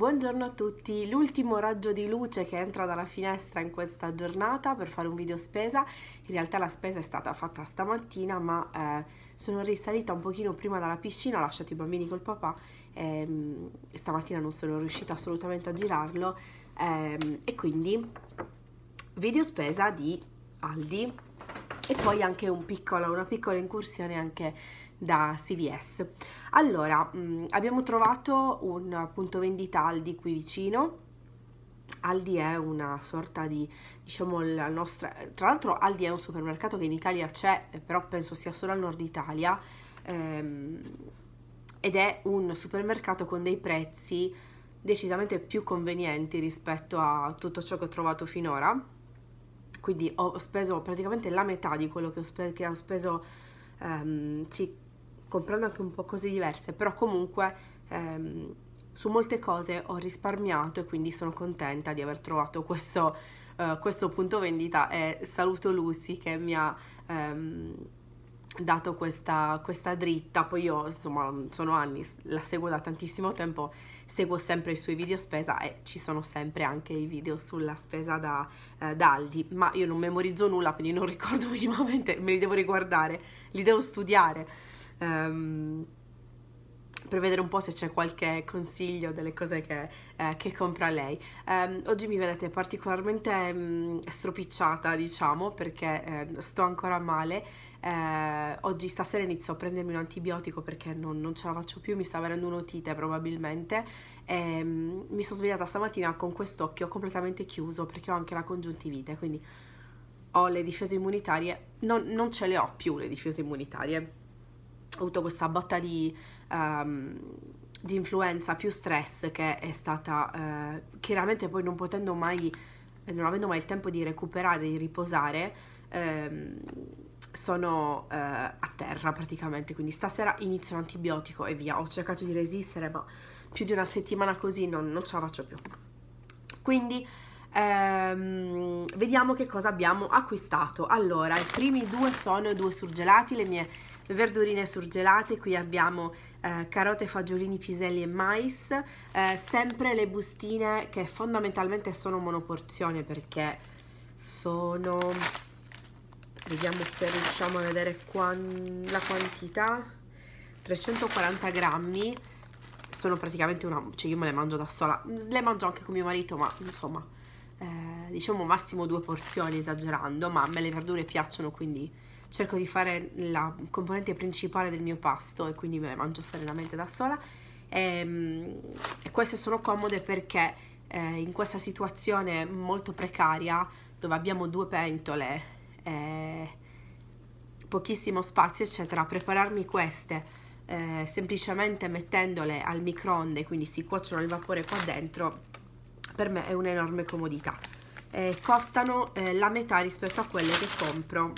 Buongiorno a tutti, l'ultimo raggio di luce che entra dalla finestra in questa giornata per fare un video spesa, in realtà la spesa è stata fatta stamattina ma eh, sono risalita un pochino prima dalla piscina, ho lasciato i bambini col papà ehm, e eh, stamattina non sono riuscita assolutamente a girarlo eh, e quindi video spesa di Aldi e poi anche un piccolo, una piccola incursione anche da CVS. Allora, mh, mm, abbiamo trovato un punto vendita Aldi qui vicino. Aldi è una sorta di, diciamo, la nostra... Tra l'altro Aldi è un supermercato che in Italia c'è, però penso sia solo al nord Italia, ehm, ed è un supermercato con dei prezzi decisamente più convenienti rispetto a tutto ciò che ho trovato finora. Quindi ho speso praticamente la metà di quello che ho, spe che ho speso ehm, comprando anche un po' cose diverse, però comunque ehm, su molte cose ho risparmiato e quindi sono contenta di aver trovato questo, eh, questo punto vendita e saluto Lucy che mi ha... Ehm, dato questa, questa, dritta, poi io insomma sono anni, la seguo da tantissimo tempo, seguo sempre i suoi video spesa e ci sono sempre anche i video sulla spesa da, eh, da Aldi, ma io non memorizzo nulla quindi non ricordo minimamente, me li devo riguardare, li devo studiare um, per vedere un po' se c'è qualche consiglio delle cose che, eh, che compra lei. Um, oggi mi vedete particolarmente um, stropicciata, diciamo, perché eh, sto ancora male. Eh, oggi stasera inizio a prendermi un antibiotico perché non, non ce la faccio più, mi sta avendo un'otite probabilmente. E, um, mi sono svegliata stamattina con quest'occhio completamente chiuso perché ho anche la congiuntivite, quindi ho le difese immunitarie, non, non ce le ho più le difese immunitarie ho avuto questa botta di, um, di influenza più stress che è stata uh, chiaramente poi non potendo mai, non avendo mai il tempo di recuperare, di riposare, um, sono uh, a terra praticamente, quindi stasera inizio l'antibiotico e via, ho cercato di resistere ma più di una settimana così non, non ce la faccio più. Quindi ehm, vediamo che cosa abbiamo acquistato. Allora, i primi due sono due surgelati, le mie verdurine surgelate, qui abbiamo eh, carote, fagiolini, piselli e mais, eh, sempre le bustine che fondamentalmente sono monoporzione perché sono, vediamo se riusciamo a vedere qua la quantità, 340 grammi, sono praticamente una, cioè io me le mangio da sola, le mangio anche con mio marito ma insomma... Eh, diciamo massimo due porzioni esagerando ma a me le verdure piacciono quindi cerco di fare la componente principale del mio pasto e quindi me le mangio serenamente da sola. E, ehm, e queste sono comode perché eh, in questa situazione molto precaria dove abbiamo due pentole e eh, pochissimo spazio eccetera, prepararmi queste eh, semplicemente mettendole al microonde quindi si cuociono al vapore qua dentro per me è un'enorme comodità. Eh, costano eh, la metà rispetto a quelle che compro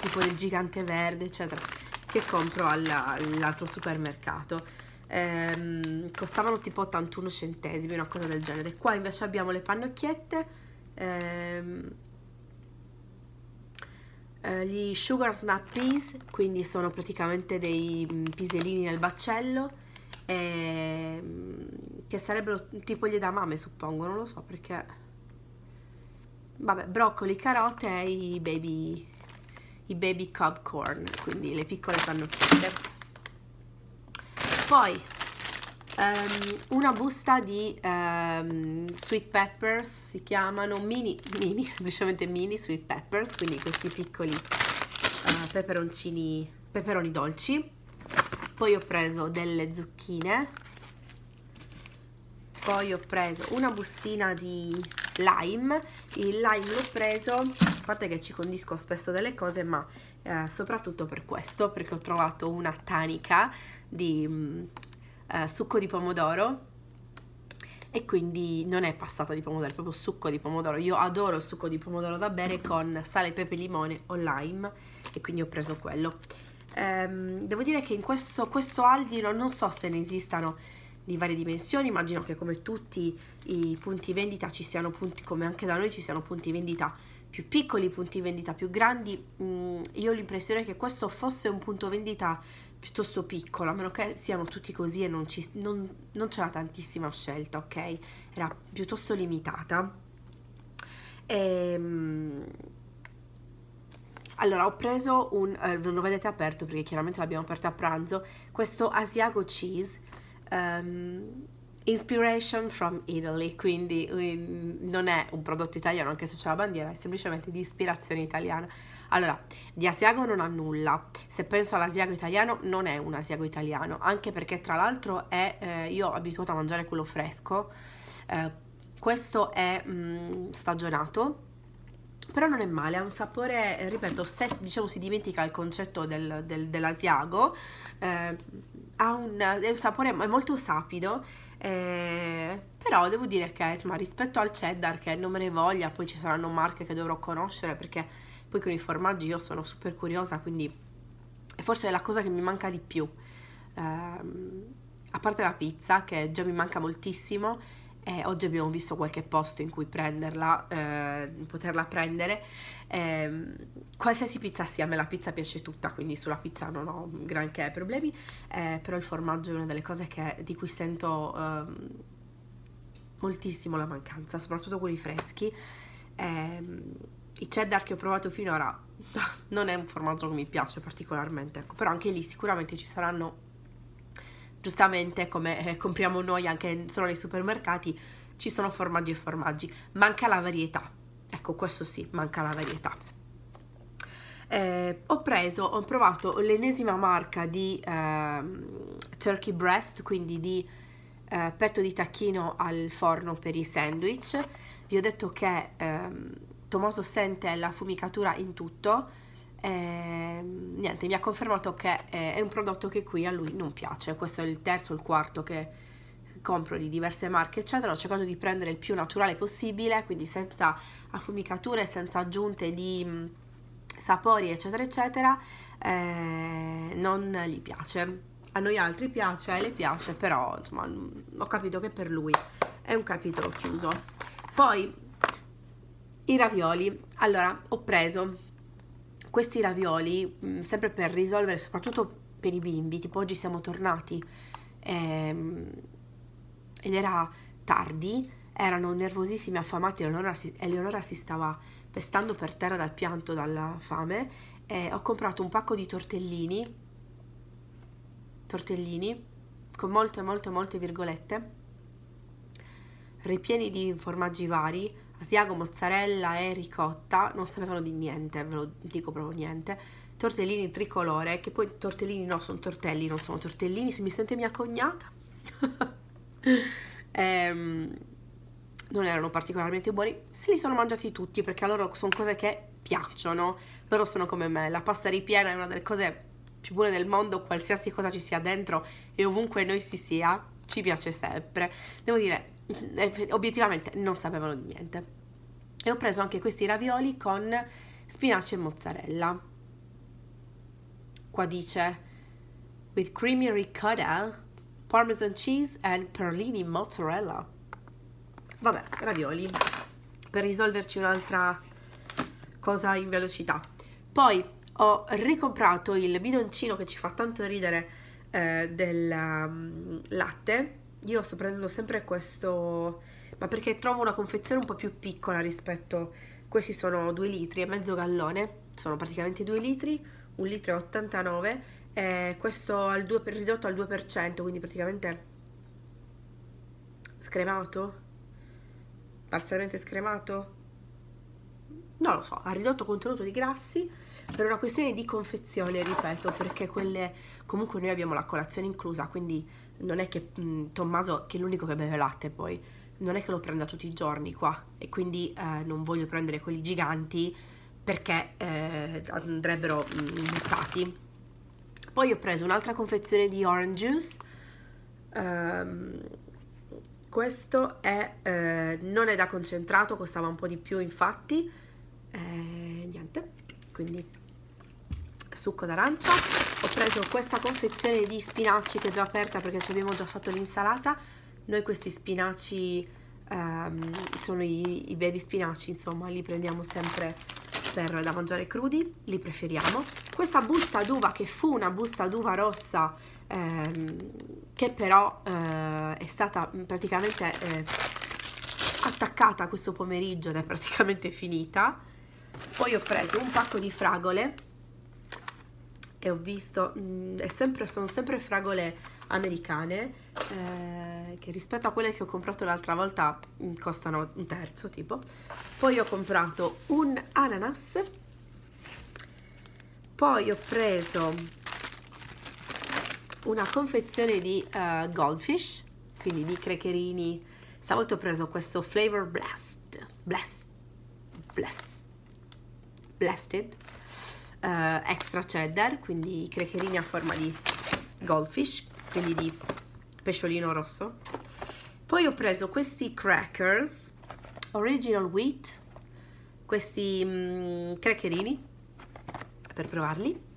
tipo del gigante verde eccetera che compro all'altro supermercato ehm, costavano tipo 81 centesimi una cosa del genere qua invece abbiamo le pannocchiette ehm, eh, gli sugar snap peas quindi sono praticamente dei mm, pisellini nel baccello ehm, che sarebbero tipo gli edamame suppongo non lo so perché vabbè broccoli carote e i baby i baby popcorn, quindi le piccole pannocchiette. Poi um, una busta di um, sweet peppers, si chiamano mini, mini, semplicemente mini sweet peppers, quindi questi piccoli uh, peperoncini, peperoni dolci. Poi ho preso delle zucchine, poi ho preso una bustina di lime il lime l'ho preso a parte che ci condisco spesso delle cose ma eh, soprattutto per questo perché ho trovato una tanica di mh, mm, eh, succo di pomodoro e quindi non è passata di pomodoro, è proprio succo di pomodoro. Io adoro il succo di pomodoro da bere con sale, pepe, limone o lime e quindi ho preso quello. Ehm, devo dire che in questo, questo Aldi non so se ne esistano di varie dimensioni, immagino che come tutti i punti vendita ci siano punti, come anche da noi ci siano punti vendita più piccoli, punti vendita più grandi, mm, io ho l'impressione che questo fosse un punto vendita piuttosto piccolo, a meno che siano tutti così e non, ci, non, non c'era tantissima scelta, ok? Era piuttosto limitata. Ehm... Allora, ho preso un, eh, lo vedete aperto perché chiaramente l'abbiamo aperto a pranzo, questo Asiago Cheese um, Inspiration from Italy, quindi eh, non è un prodotto italiano anche se c'è la bandiera, è semplicemente di ispirazione italiana. Allora, di asiago non ha nulla, se penso all'asiago italiano non è un asiago italiano, anche perché tra l'altro è, eh, io ho abituato a mangiare quello fresco, eh, questo è mh, mm, stagionato, però non è male, ha un sapore, eh, ripeto, se diciamo, si dimentica il concetto del, del, dell'asiago, eh, ha un, è un sapore è molto sapido, eh, però devo dire che insomma, rispetto al cheddar che non me ne voglia, poi ci saranno marche che dovrò conoscere perché poi con i formaggi io sono super curiosa, quindi è forse la cosa che mi manca di più, eh, a parte la pizza che già mi manca moltissimo eh, oggi abbiamo visto qualche posto in cui prenderla, eh, poterla prendere. Eh, qualsiasi pizza sia, a me la pizza piace tutta, quindi sulla pizza non ho granché problemi, eh, però il formaggio è una delle cose che, di cui sento ehm, moltissimo la mancanza, soprattutto quelli freschi. Ehm, I cheddar che ho provato finora non è un formaggio che mi piace particolarmente, ecco, però anche lì sicuramente ci saranno giustamente come eh, compriamo noi anche solo nei supermercati, ci sono formaggi e formaggi, manca la varietà, ecco questo sì, manca la varietà. Eh, ho preso, ho provato l'ennesima marca di eh, turkey breast, quindi di eh, petto di tacchino al forno per i sandwich. Vi ho detto che ehm, Tommaso sente la fumicatura in tutto, eh, niente, mi ha confermato che eh, è un prodotto che qui a lui non piace. Questo è il terzo o il quarto che compro di diverse marche, eccetera. Ho cercato di prendere il più naturale possibile, quindi senza affumicature, senza aggiunte di mm, sapori, eccetera, eccetera. Eh, non gli piace. A noi altri piace, le piace, però insomma, mm, ho capito che per lui è un capitolo chiuso. Poi i ravioli. Allora, ho preso questi ravioli, mm, sempre per risolvere, soprattutto per i bimbi, tipo oggi siamo tornati ehm, ed era tardi, erano nervosissimi, affamati, Eleonora si, Eleonora si stava pestando per terra dal pianto, dalla fame, e ho comprato un pacco di tortellini, tortellini, con molte, molte, molte virgolette, ripieni di formaggi vari, asiago, mozzarella e ricotta, non sapevano di niente, ve lo dico proprio niente. Tortellini tricolore, che poi tortellini no, sono tortelli, non sono tortellini, se mi sente mia cognata. ehm, non erano particolarmente buoni, se li sono mangiati tutti perché a loro sono cose che piacciono, loro sono come me, la pasta ripiena è una delle cose più buone del mondo, qualsiasi cosa ci sia dentro e ovunque noi si sia, ci piace sempre. Devo dire, eh, obiettivamente non sapevano di niente. E ho preso anche questi ravioli con spinaci e mozzarella. Qua dice with creamy ricotta, parmesan cheese and perlini mozzarella. Vabbè, ravioli. Per risolverci un'altra cosa in velocità. Poi ho ricomprato il bidoncino che ci fa tanto ridere eh, del um, latte io sto prendendo sempre questo, ma perché trovo una confezione un po' più piccola rispetto, questi sono 2 litri e mezzo gallone, sono praticamente 2 litri, 1 litro e 89, eh, questo al 2, ridotto al 2%, quindi praticamente scremato, parzialmente scremato, non lo so, ha ridotto contenuto di grassi per una questione di confezione, ripeto, perché quelle comunque noi abbiamo la colazione inclusa, quindi non è che mh, mm, Tommaso, che è l'unico che beve latte poi, non è che lo prenda tutti i giorni qua e quindi eh, non voglio prendere quelli giganti perché eh, andrebbero mm, buttati. Poi ho preso un'altra confezione di orange juice, um, questo è, eh, non è da concentrato, costava un po' di più infatti, eh, niente quindi succo d'arancia ho preso questa confezione di spinaci che è già aperta perché ci abbiamo già fatto l'insalata noi questi spinaci ehm, sono i, i baby spinaci insomma li prendiamo sempre per da mangiare crudi li preferiamo questa busta d'uva che fu una busta d'uva rossa ehm, che però eh, è stata praticamente eh, attaccata questo pomeriggio ed è praticamente finita poi ho preso un pacco di fragole e ho visto mh, mm, sempre, sono sempre fragole americane eh, che rispetto a quelle che ho comprato l'altra volta mh, mm, costano un terzo tipo poi ho comprato un ananas poi ho preso una confezione di uh, goldfish quindi di crecherini stavolta ho preso questo flavor blast blast blast Blasted eh, Extra Cheddar, quindi crecherini a forma di goldfish, quindi di pesciolino rosso. Poi ho preso questi crackers, original wheat, questi mm, crackerini per provarli.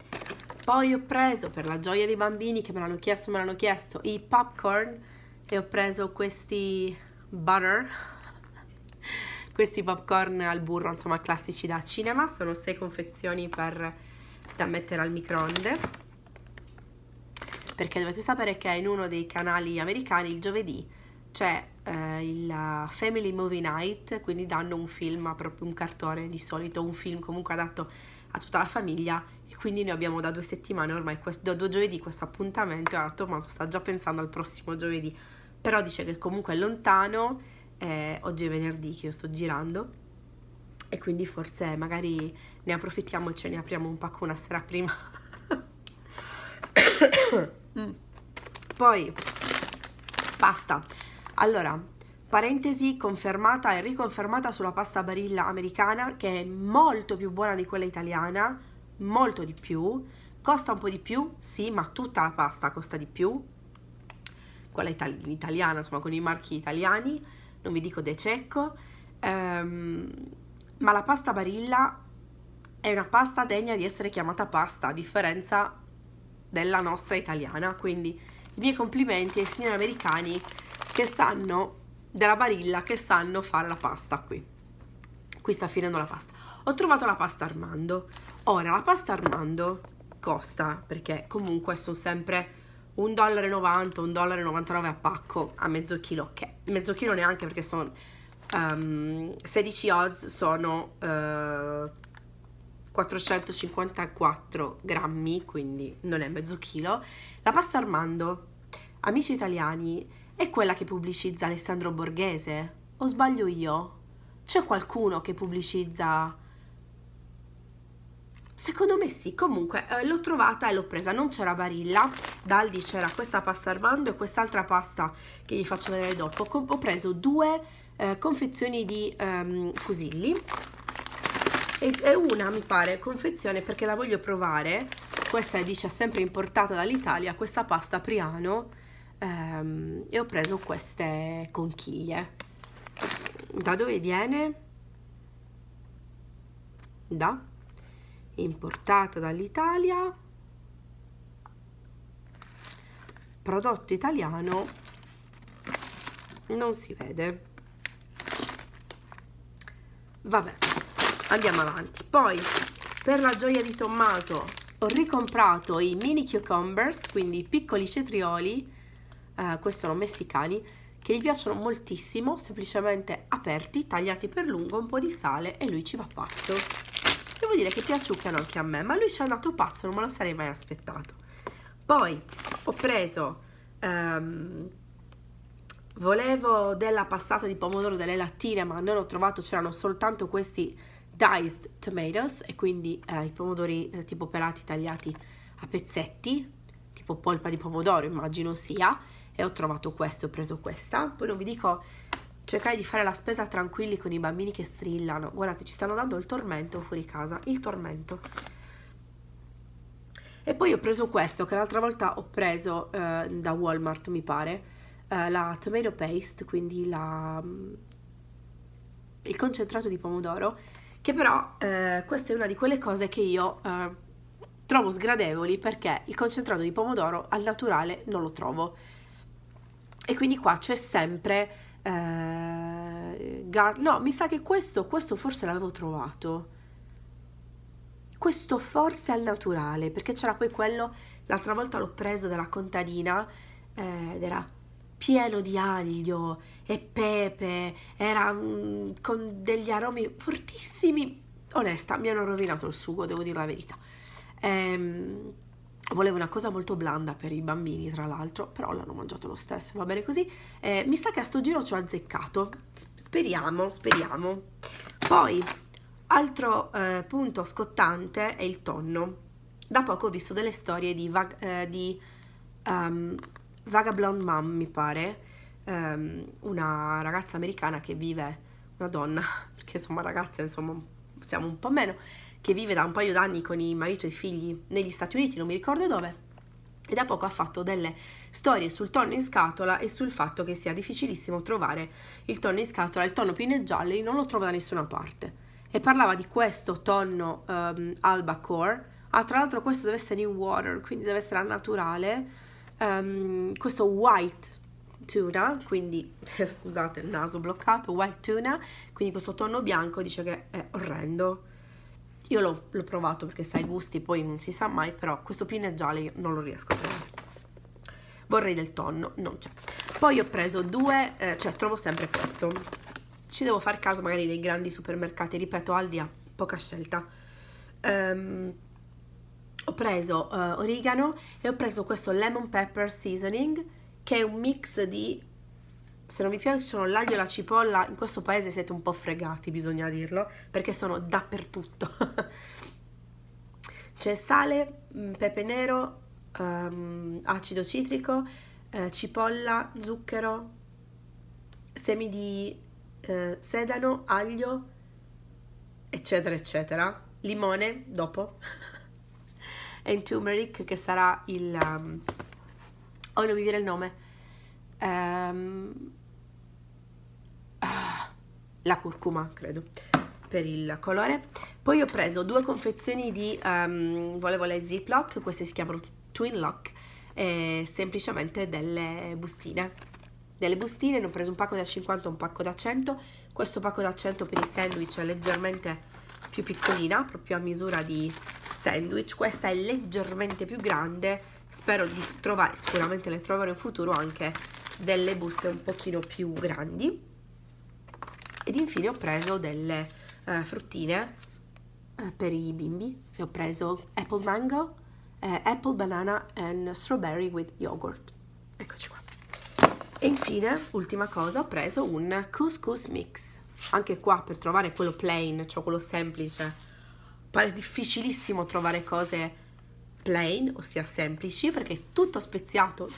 Poi ho preso, per la gioia dei bambini che me l'hanno chiesto, me l'hanno chiesto, i popcorn e ho preso questi butter questi popcorn al burro, insomma classici da cinema, sono 6 confezioni per, da mettere al microonde perché dovete sapere che in uno dei canali americani il giovedì c'è eh, il Family Movie Night, quindi danno un film, proprio un cartone di solito, un film comunque adatto a tutta la famiglia e quindi noi abbiamo da due settimane ormai, questo, da due giovedì questo appuntamento e allora Tommaso sta già pensando al prossimo giovedì, però dice che comunque è lontano eh, oggi è venerdì che io sto girando e quindi forse magari ne approfittiamo e ce ne apriamo un pacco una sera prima. Mm. Poi, pasta. Allora, parentesi confermata e riconfermata sulla pasta barilla americana che è molto più buona di quella italiana, molto di più, costa un po' di più, sì, ma tutta la pasta costa di più, quella itali- italiana, insomma con i marchi italiani, non vi dico De Cecco, ehm, ma la pasta Barilla è una pasta degna di essere chiamata pasta, a differenza della nostra italiana, quindi i miei complimenti ai signori americani che sanno della Barilla, che sanno fare la pasta qui. Qui sta finendo la pasta. Ho trovato la pasta Armando. Ora, la pasta Armando costa, perché comunque sono sempre 1,90 1,99 a pacco a mezzo chilo che mezzo chilo neanche perché sono um, 16 odds sono uh, eh, 454 grammi quindi non è mezzo chilo la pasta armando amici italiani è quella che pubblicizza Alessandro Borghese o sbaglio io c'è qualcuno che pubblicizza Secondo me sì, comunque eh, l'ho trovata e l'ho presa, non c'era Barilla, Daldi c'era questa pasta Armando e quest'altra pasta che vi faccio vedere dopo. Com ho preso due eh, confezioni di ehm, fusilli e, e, una mi pare confezione perché la voglio provare, questa dice sempre importata dall'Italia, questa pasta Priano ehm, e ho preso queste conchiglie. Da dove viene? Da importata dall'Italia, prodotto italiano, non si vede. Vabbè, andiamo avanti. Poi, per la gioia di Tommaso, ho ricomprato i mini cucumbers, quindi i piccoli cetrioli, eh, questi sono messicani, che gli piacciono moltissimo, semplicemente aperti, tagliati per lungo, un po' di sale e lui ci va pazzo devo dire che piaciucchiano anche a me, ma lui ci è andato pazzo, non me lo sarei mai aspettato. Poi ho preso, ehm, volevo della passata di pomodoro delle lattine, ma non ho trovato, c'erano soltanto questi diced tomatoes, e quindi eh, i pomodori eh, tipo pelati tagliati a pezzetti, tipo polpa di pomodoro immagino sia, e ho trovato questo, ho preso questa, poi non vi dico cercare di fare la spesa tranquilli con i bambini che strillano. Guardate, ci stanno dando il tormento fuori casa. Il tormento. E poi ho preso questo, che l'altra volta ho preso eh, da Walmart, mi pare. Eh, la tomato paste, quindi la, mm, il concentrato di pomodoro. Che però eh, questa è una di quelle cose che io eh, trovo sgradevoli perché il concentrato di pomodoro al naturale non lo trovo. E quindi qua c'è sempre eh, Gar- no mi sa che questo, questo forse l'avevo trovato questo forse è naturale perché c'era poi quello l'altra volta l'ho preso dalla contadina eh, ed era pieno di aglio e pepe era mm, con degli aromi fortissimi onesta mi hanno rovinato il sugo devo dire la verità ehm, Volevo una cosa molto blanda per i bambini, tra l'altro, però l'hanno mangiato lo stesso, va bene così. Eh, mi sa che a sto giro ci ho azzeccato. Speriamo, speriamo. Poi, altro eh, punto scottante è il tonno. Da poco ho visto delle storie di, vag eh, di um, Vagabond Mom, mi pare, um, una ragazza americana che vive, una donna, perché insomma ragazze, insomma, siamo un po' meno, che vive da un paio d'anni con i marito e i figli negli Stati Uniti, non mi ricordo dove, e da poco ha fatto delle storie sul tonno in scatola e sul fatto che sia difficilissimo trovare il tonno in scatola, il tonno pinegialli non lo trovo da nessuna parte. E parlava di questo tonno um, ehm, albacore, ah, tra l'altro questo deve essere in water, quindi deve essere al naturale, um, questo white tuna, quindi scusate il naso bloccato, white tuna, quindi questo tonno bianco dice che è orrendo io l'ho, l'ho provato perché sai i gusti, poi non si sa mai, però questo pine giallo non lo riesco a trovare. Vorrei del tonno, non c'è. Poi ho preso due, eh, cioè trovo sempre questo. Ci devo far caso magari nei grandi supermercati, ripeto Aldi ha poca scelta. Um, ho preso uh, origano e ho preso questo lemon pepper seasoning che è un mix di se non vi piacciono l'aglio e la cipolla, in questo paese siete un po' fregati, bisogna dirlo, perché sono dappertutto. C'è sale, mm, pepe nero, um, acido citrico, eh, cipolla, zucchero, semi di eh, sedano, aglio, eccetera, eccetera. Limone, dopo. e turmeric, che sarà il... Um, oh, non mi viene il nome. Um, la curcuma, credo, per il colore. Poi ho preso due confezioni di um, ehm, volevo le Ziploc, queste si chiamano Twin Lock, e semplicemente delle bustine. Delle bustine, ne ho preso un pacco da 50 e un pacco da 100. Questo pacco da 100 per i sandwich è leggermente più piccolina, proprio a misura di sandwich. Questa è leggermente più grande, spero di trovare, sicuramente le troverò in futuro anche delle buste un pochino più grandi ed infine ho preso delle eh, fruttine eh, per i bimbi ho preso apple mango eh, apple banana and strawberry with yogurt eccoci qua e infine ultima cosa ho preso un couscous mix anche qua per trovare quello plain cioè quello semplice pare difficilissimo trovare cose plain ossia semplici perché è tutto speziato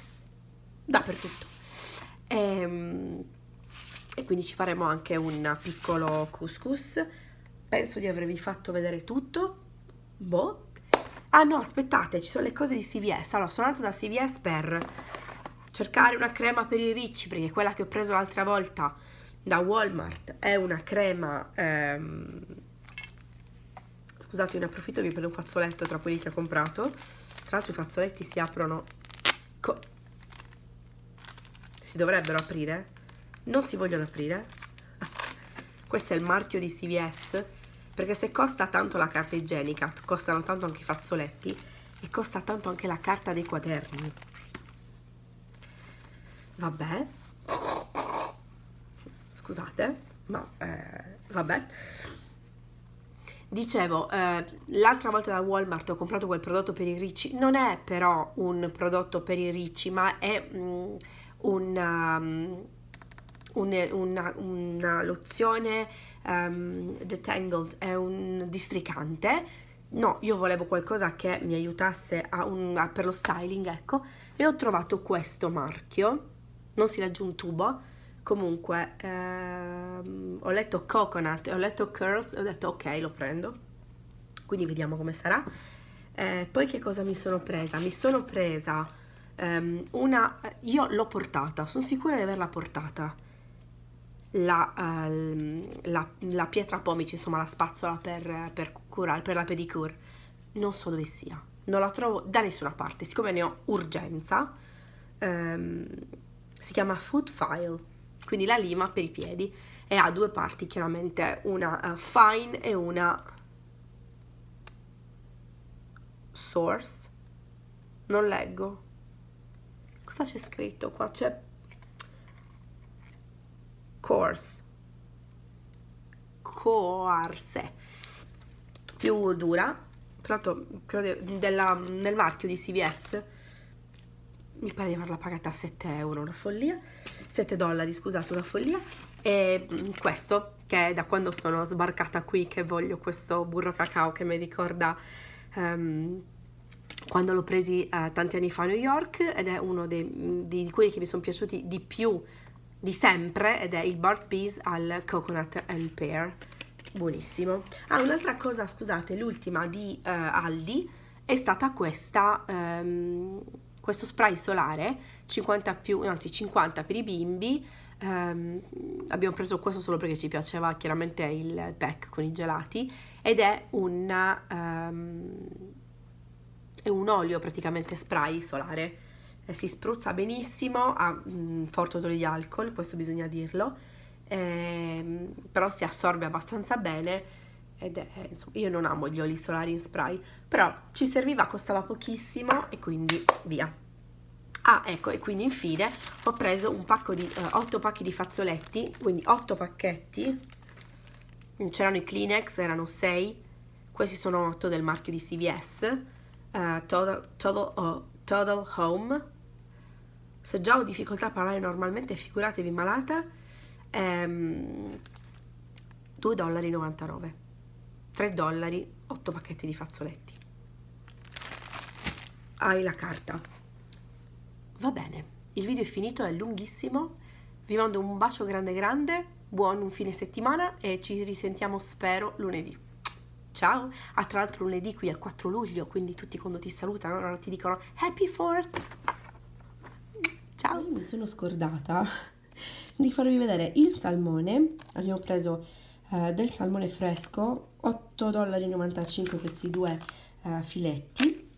dappertutto ehm e quindi ci faremo anche un piccolo couscous penso di avervi fatto vedere tutto boh ah no aspettate ci sono le cose di CVS allora sono andata da CVS per cercare una crema per i ricci perché quella che ho preso l'altra volta da Walmart è una crema ehm... scusate ne approfitto vi prendo un fazzoletto tra quelli che ho comprato tra l'altro i fazzoletti si aprono si dovrebbero aprire non si vogliono aprire. questo è il marchio di CVS, perché se costa tanto la carta igienica, costano tanto anche i fazzoletti e costa tanto anche la carta dei quaderni. Vabbè, scusate, ma eh, vabbè. Dicevo, eh, l'altra volta da Walmart ho comprato quel prodotto per i ricci, non è però un prodotto per i ricci, ma è mm, un... Um, un, una, una, lozione um, detangled è un districante no io volevo qualcosa che mi aiutasse a un, a, per lo styling ecco e ho trovato questo marchio non si legge un tubo comunque ehm, ho letto coconut ho letto curls e ho detto ok lo prendo quindi vediamo come sarà eh, poi che cosa mi sono presa mi sono presa ehm, una io l'ho portata sono sicura di averla portata la, uh, la, la pietra pomice, insomma la spazzola per, per, curare, per la pedicure. Non so dove sia, non la trovo da nessuna parte, siccome ne ho urgenza, um, si chiama Foot File, quindi la lima per i piedi e ha due parti chiaramente, una uh, fine e una source. Non leggo. Cosa c'è scritto qua? C'è course. coarse più dura tra l'altro nel marchio di CVS mi pare di averla pagata a 7 euro una follia 7 dollari scusate una follia e mm, questo che è da quando sono sbarcata qui che voglio questo burro cacao che mi ricorda um, quando l'ho presi uh, tanti anni fa a New York ed è uno di quelli che mi sono piaciuti di più di sempre ed è il Burt's Bees al coconut and pear buonissimo ah un'altra cosa scusate l'ultima di uh, Aldi è stata questa um, questo spray solare 50 più anzi 50 per i bimbi um, abbiamo preso questo solo perché ci piaceva chiaramente il pack con i gelati ed è un um, è un olio praticamente spray solare eh, si spruzza benissimo, ha un mm, forte odore di alcol, questo bisogna dirlo, eh, però si assorbe abbastanza bene ed è, eh, insomma, io non amo gli oli solari in spray, però ci serviva, costava pochissimo e quindi via. Ah, ecco, e quindi infine ho preso un pacco di eh, 8 pacchi di fazzoletti, quindi 8 pacchetti. C'erano i Kleenex, erano 6. Questi sono 8 del marchio di CVS, uh, eh, Total, Total, oh, Total Home, se già ho difficoltà a parlare normalmente, figuratevi malata, ehm, 2,99 dollari, 3 dollari, 8 pacchetti di fazzoletti. Hai la carta. Va bene, il video è finito, è lunghissimo. Vi mando un bacio grande grande, buon fine settimana e ci risentiamo spero lunedì. Ciao! Ah, tra l'altro lunedì qui è il 4 luglio, quindi tutti quando ti salutano allora ti dicono Happy 4th! Ciao, mi sono scordata di farvi vedere il salmone. Abbiamo preso eh, del salmone fresco, 8,95 dollari questi due eh, filetti.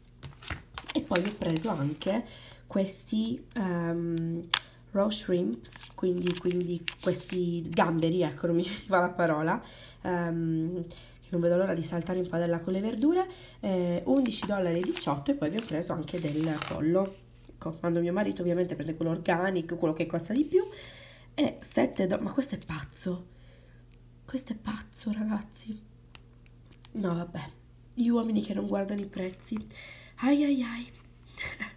E poi ho preso anche questi um, raw shrimps, quindi, quindi, questi gamberi, ecco non mi veniva la parola, um, che non vedo l'ora di saltare in padella con le verdure, eh, 11,18 dollari e poi vi ho preso anche del pollo ricco. Quando mio marito ovviamente prende quello organico, quello che costa di più, e 7 dollari. Ma questo è pazzo. Questo è pazzo, ragazzi. No, vabbè. Gli uomini che non guardano i prezzi. Ai ai ai.